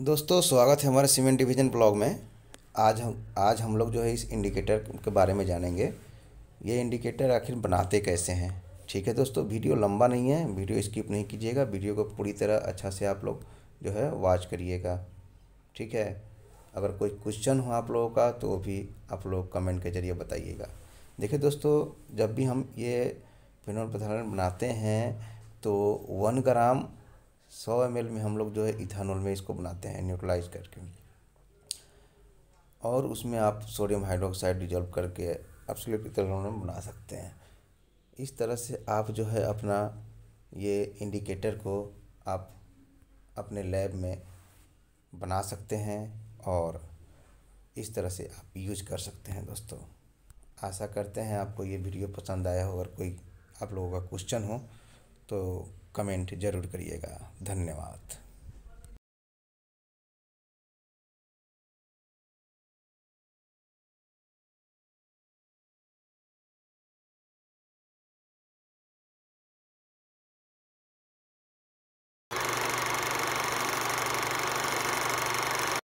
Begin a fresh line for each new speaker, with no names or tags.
दोस्तों स्वागत
है हमारे सीमेंट डिवीज़न ब्लॉग में आज हम आज हम लोग जो है इस इंडिकेटर के बारे में जानेंगे ये इंडिकेटर आखिर बनाते कैसे हैं ठीक है दोस्तों वीडियो लंबा नहीं है वीडियो स्किप नहीं कीजिएगा वीडियो को पूरी तरह अच्छा से आप लोग जो है वॉच करिएगा ठीक है अगर कोई क्वेश्चन हो आप लोगों का तो भी आप लोग कमेंट के जरिए बताइएगा देखिए दोस्तों जब भी हम ये फिनोल पदार्थ बनाते हैं तो वन ग्राम सौ एम में हम लोग जो है इथानॉल में इसको बनाते हैं न्यूट्रलाइज करके और उसमें आप सोडियम हाइड्रोक्साइड डिजॉल्व करके एब्सोल्यूट इथानॉल में बना सकते हैं इस तरह से आप जो है अपना ये इंडिकेटर को आप अपने लैब में बना सकते हैं और इस तरह से आप यूज कर सकते हैं दोस्तों आशा करते हैं आपको ये वीडियो पसंद आया हो अगर कोई आप लोगों का क्वेश्चन हो तो
कमेंट ज़रूर करिएगा धन्यवाद